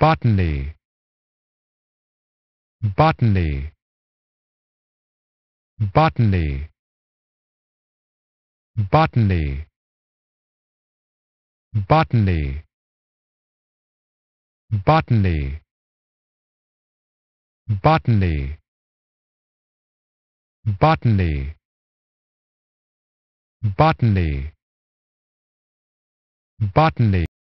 botany botany botany botany botany botany botany botany botany botany